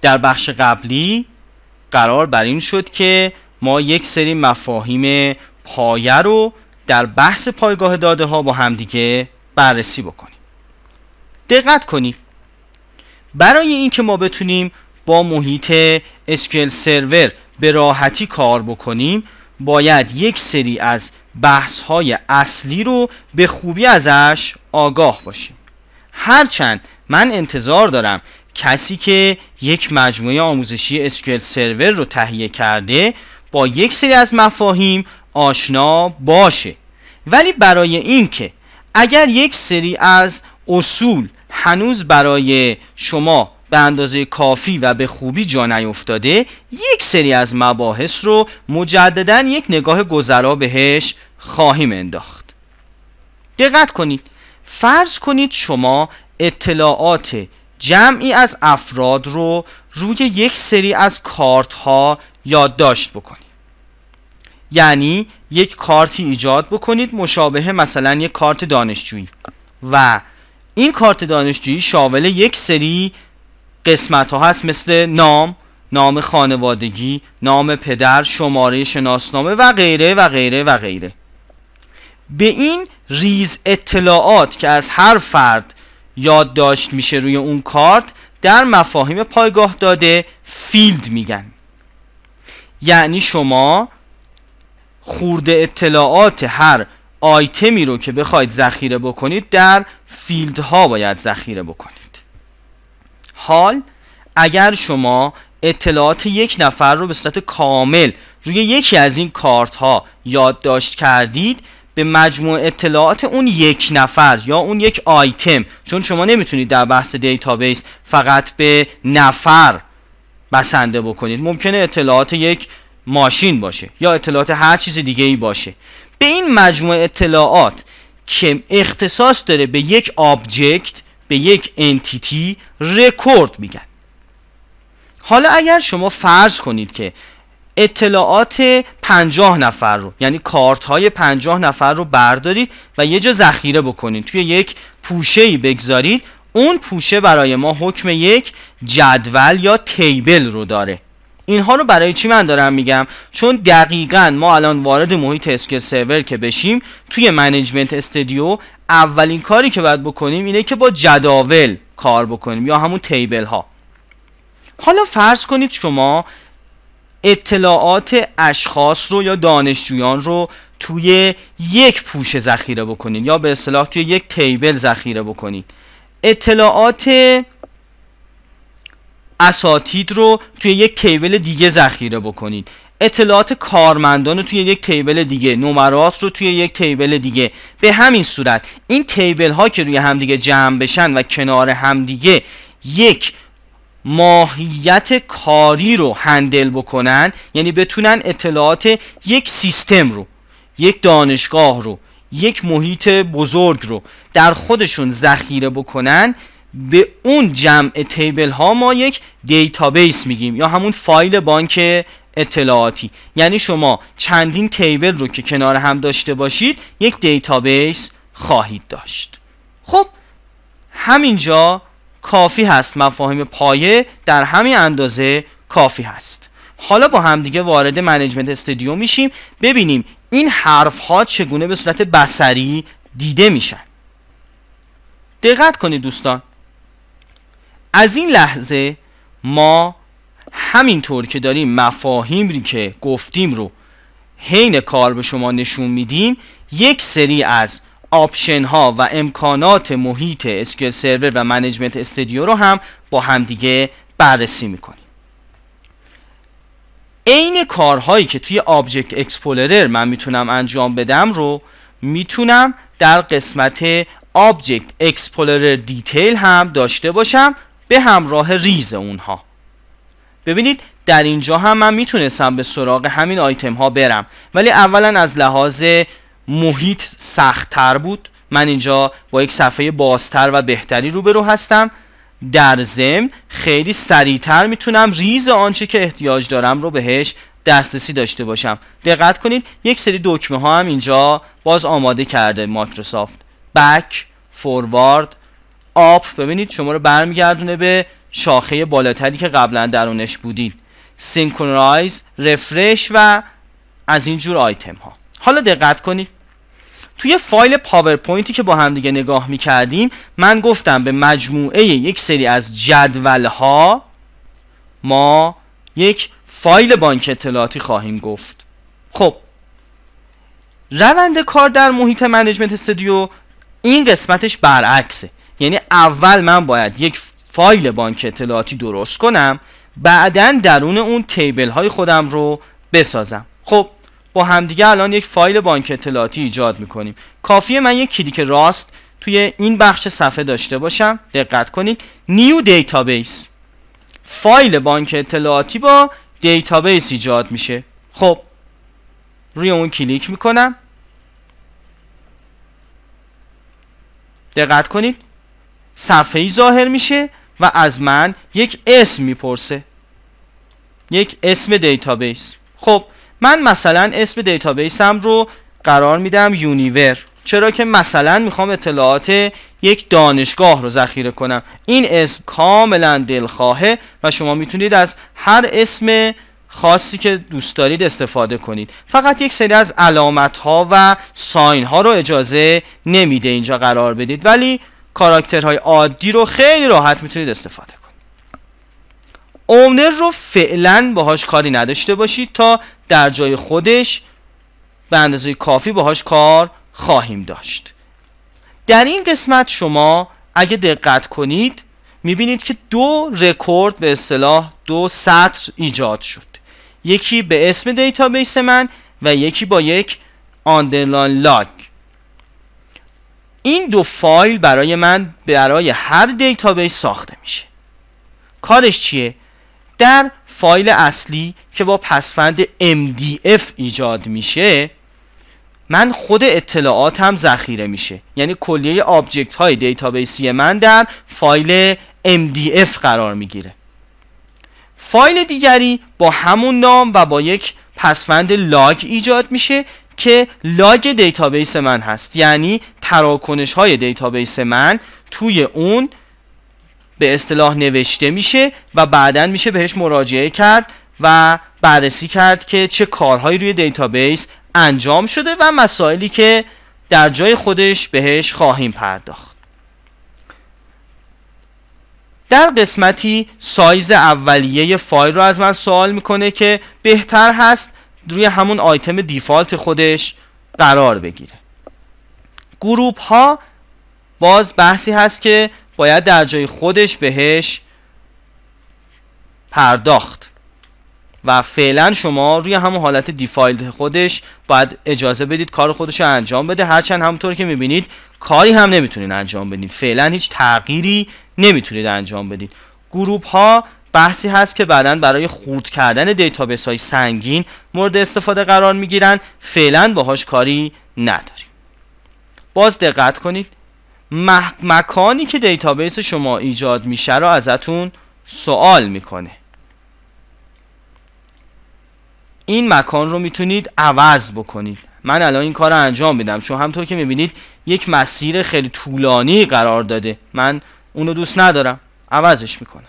در بخش قبلی قرار بر این شد که ما یک سری مفاهیم پایه رو در بحث پایگاه داده ها با همدیگه بررسی بکنیم دقت کنید برای اینکه ما بتونیم با محیط SQL سرور به راحتی کار بکنیم باید یک سری از بحث های اصلی رو به خوبی ازش آگاه باشیم هرچند من انتظار دارم کسی که یک مجموعه آموزشی SQL سرور رو تهیه کرده با یک سری از مفاهیم آشنا باشه ولی برای اینکه اگر یک سری از اصول هنوز برای شما به اندازه کافی و به خوبی جا نیفتاده یک سری از مباحث رو مجددا یک نگاه گذرا بهش خواهیم انداخت دقت کنید فرض کنید شما اطلاعات جمعی از افراد رو روی یک سری از کارت ها یادداشت بکنید یعنی یک کارتی ایجاد بکنید مشابه مثلا یک کارت دانشجویی و این کارت دانشجویی شامل یک سری قسمت ها هست مثل نام نام خانوادگی نام پدر شماره شناسنامه و غیره و غیره و غیره به این ریز اطلاعات که از هر فرد یادداشت میشه روی اون کارت در مفاهیم پایگاه داده فیلد میگن یعنی شما خورده اطلاعات هر آیتمی رو که بخواید ذخیره بکنید در فیلد ها باید ذخیره بکنید حال اگر شما اطلاعات یک نفر رو به صورت کامل روی یکی از این کارت ها یادداشت کردید به مجموع اطلاعات اون یک نفر یا اون یک آیتم چون شما نمیتونید در بحث دیتابیس فقط به نفر بسنده بکنید ممکنه اطلاعات یک ماشین باشه یا اطلاعات هر چیز دیگه ای باشه به این مجموعه اطلاعات که اختصاص داره به یک آبجکت به یک انتیتی رکورد میگن حالا اگر شما فرض کنید که اطلاعات پنجاه نفر رو یعنی کارت های پنجاه نفر رو بردارید و یه جا ذخیره بکنید توی یک پوشه ای بگذارید اون پوشه برای ما حکم یک جدول یا تیبل رو داره اینها رو برای چی من دارم میگم چون دقیقا ما الان وارد محیط اسکل سرور که بشیم توی منیجمنت استودیو اولین کاری که باید بکنیم اینه که با جداول کار بکنیم یا همون تیبل ها حالا فرض کنید شما اطلاعات اشخاص رو یا دانشجویان رو توی یک پوشه ذخیره بکنید یا به اصطلاح توی یک تیبل ذخیره بکنید اطلاعات اساتید رو توی یک تیبل دیگه ذخیره بکنید اطلاعات کارمندان رو توی یک تیبل دیگه نمرات رو توی یک تیبل دیگه به همین صورت این تیبل ها که روی همدیگه جمع بشن و کنار همدیگه یک ماهیت کاری رو هندل بکنن یعنی بتونن اطلاعات یک سیستم رو یک دانشگاه رو یک محیط بزرگ رو در خودشون ذخیره بکنن به اون جمع تیبل ها ما یک دیتابیس میگیم یا همون فایل بانک اطلاعاتی یعنی شما چندین تیبل رو که کنار هم داشته باشید یک دیتابیس خواهید داشت خب همینجا کافی هست مفاهیم پایه در همین اندازه کافی هست حالا با هم دیگه وارد منیجمنت استودیو میشیم ببینیم این حرف ها چگونه به صورت بسری دیده میشن دقت کنید دوستان از این لحظه ما همینطور که داریم مفاهیمی که گفتیم رو حین کار به شما نشون میدیم یک سری از آپشن ها و امکانات محیط اسکیل سرور و منیجمنت استودیو رو هم با همدیگه بررسی میکنیم عین کارهایی که توی آبجکت اکسپلورر من میتونم انجام بدم رو میتونم در قسمت آبجکت اکسپلورر دیتیل هم داشته باشم به همراه ریز اونها ببینید در اینجا هم من میتونستم به سراغ همین آیتم ها برم ولی اولا از لحاظ محیط سختتر بود من اینجا با یک صفحه بازتر و بهتری روبرو هستم در ضمن خیلی سریعتر میتونم ریز آنچه که احتیاج دارم رو بهش دسترسی داشته باشم دقت کنید یک سری دکمه ها هم اینجا باز آماده کرده مایکروسافت بک فوروارد آپ ببینید شما رو برمیگردونه به شاخه بالاتری که قبلا درونش بودید سینکرونایز رفرش و از این جور آیتم ها حالا دقت کنید توی فایل پاورپوینتی که با هم دیگه نگاه میکردیم من گفتم به مجموعه یک سری از جدول ها ما یک فایل بانک اطلاعاتی خواهیم گفت خب روند کار در محیط منیجمنت استودیو این قسمتش برعکسه یعنی اول من باید یک فایل بانک اطلاعاتی درست کنم بعدا درون اون تیبل های خودم رو بسازم خب با همدیگه الان یک فایل بانک اطلاعاتی ایجاد میکنیم کافیه من یک کلیک راست توی این بخش صفحه داشته باشم دقت کنید نیو دیتابیس فایل بانک اطلاعاتی با دیتابیس ایجاد میشه خب روی اون کلیک میکنم دقت کنید صفحه ای ظاهر میشه و از من یک اسم میپرسه یک اسم دیتابیس خب من مثلا اسم دیتابیسم رو قرار میدم یونیور چرا که مثلا میخوام اطلاعات یک دانشگاه رو ذخیره کنم این اسم کاملا دلخواهه و شما میتونید از هر اسم خاصی که دوست دارید استفاده کنید فقط یک سری از علامت ها و ساین ها رو اجازه نمیده اینجا قرار بدید ولی کاراکترهای عادی رو خیلی راحت میتونید استفاده کنید اونر رو فعلا باهاش کاری نداشته باشید تا در جای خودش به اندازه کافی باهاش کار خواهیم داشت در این قسمت شما اگه دقت کنید میبینید که دو رکورد به اصطلاح دو سطر ایجاد شد یکی به اسم دیتابیس من و یکی با یک آندرلاین لاگ این دو فایل برای من برای هر دیتابیس ساخته میشه کارش چیه در فایل اصلی که با پسفند MDF ایجاد میشه من خود اطلاعاتم ذخیره میشه یعنی کلیه آبجکت های دیتابیسی من در فایل MDF قرار میگیره فایل دیگری با همون نام و با یک پسفند لاگ ایجاد میشه که لاگ دیتابیس من هست یعنی تراکنش های دیتابیس من توی اون به اصطلاح نوشته میشه و بعدا میشه بهش مراجعه کرد و بررسی کرد که چه کارهایی روی دیتابیس انجام شده و مسائلی که در جای خودش بهش خواهیم پرداخت در قسمتی سایز اولیه فایل رو از من سوال میکنه که بهتر هست روی همون آیتم دیفالت خودش قرار بگیره گروپ ها باز بحثی هست که باید در جای خودش بهش پرداخت و فعلا شما روی همون حالت دیفایلت خودش باید اجازه بدید کار خودش رو انجام بده هرچند همونطور که میبینید کاری هم نمیتونید انجام بدید فعلا هیچ تغییری نمیتونید انجام بدید گروپ ها بحثی هست که بعدا برای خورد کردن دیتابیس های سنگین مورد استفاده قرار میگیرن فعلا باهاش کاری نداریم باز دقت کنید مکانی که دیتابیس شما ایجاد میشه رو ازتون سوال میکنه این مکان رو میتونید عوض بکنید من الان این کار رو انجام میدم چون همطور که میبینید یک مسیر خیلی طولانی قرار داده من اونو دوست ندارم عوضش میکنم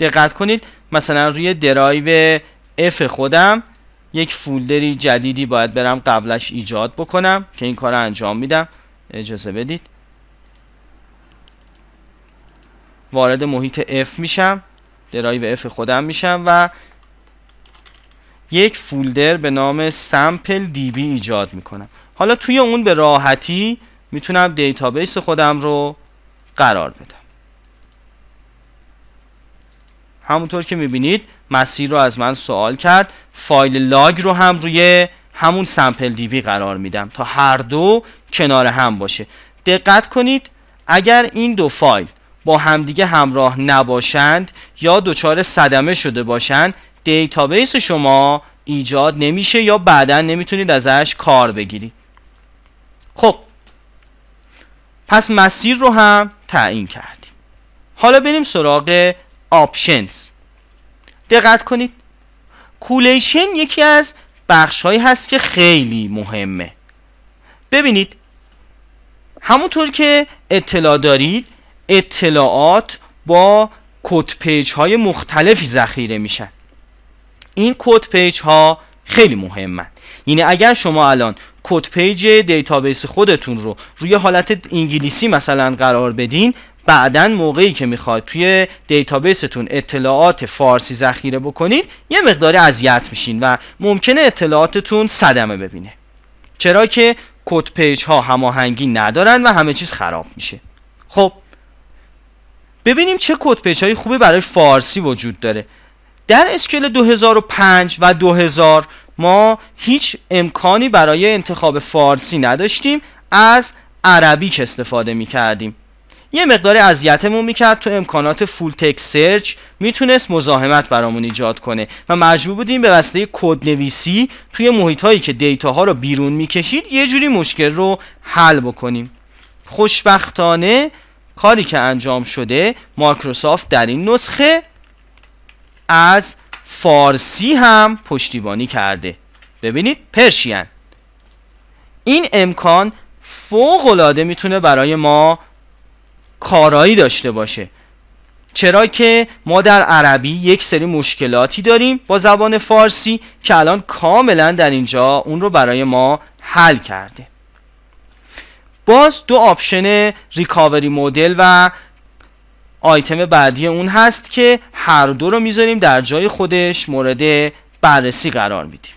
دقت کنید مثلا روی درایو F خودم یک فولدری جدیدی باید برم قبلش ایجاد بکنم که این کار رو انجام میدم اجازه بدید وارد محیط F میشم درایو F خودم میشم و یک فولدر به نام سمپل دی بی ایجاد میکنم حالا توی اون به راحتی میتونم دیتابیس خودم رو قرار بدم همونطور که میبینید مسیر رو از من سوال کرد فایل لاگ رو هم روی همون سمپل دیوی قرار میدم تا هر دو کنار هم باشه دقت کنید اگر این دو فایل با همدیگه همراه نباشند یا دچار صدمه شده باشند دیتابیس شما ایجاد نمیشه یا بعدا نمیتونید ازش کار بگیرید خب پس مسیر رو هم تعیین کردیم حالا بریم سراغ Options دقت کنید کولیشن یکی از بخش هایی هست که خیلی مهمه ببینید همونطور که اطلاع دارید اطلاعات با کد پیج های مختلفی ذخیره میشن این کد پیج ها خیلی مهمن یعنی اگر شما الان کد پیج دیتابیس خودتون رو روی حالت انگلیسی مثلا قرار بدین بعدا موقعی که میخواد توی دیتابیستون اطلاعات فارسی ذخیره بکنید یه مقداری اذیت میشین و ممکنه اطلاعاتتون صدمه ببینه چرا که کد پیج ها هماهنگی ندارن و همه چیز خراب میشه خب ببینیم چه کد پیج های خوبی برای فارسی وجود داره در اسکل 2005 و 2000 ما هیچ امکانی برای انتخاب فارسی نداشتیم از عربی که استفاده می کردیم یه مقداری اذیتمون میکرد تو امکانات فول تک سرچ میتونست مزاحمت برامون ایجاد کنه و مجبور بودیم به وسیله کد نویسی توی محیط هایی که دیتا ها رو بیرون میکشید یه جوری مشکل رو حل بکنیم خوشبختانه کاری که انجام شده مایکروسافت در این نسخه از فارسی هم پشتیبانی کرده ببینید پرشین این امکان فوق العاده میتونه برای ما کارایی داشته باشه چرا که ما در عربی یک سری مشکلاتی داریم با زبان فارسی که الان کاملا در اینجا اون رو برای ما حل کرده باز دو آپشن ریکاوری مدل و آیتم بعدی اون هست که هر دو رو میذاریم در جای خودش مورد بررسی قرار میدیم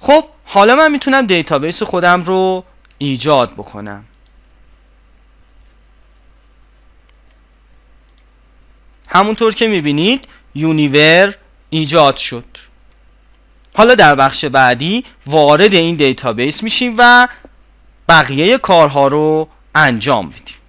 خب حالا من میتونم دیتابیس خودم رو ایجاد بکنم همونطور که میبینید یونیور ایجاد شد حالا در بخش بعدی وارد این دیتابیس میشیم و بقیه کارها رو انجام میدیم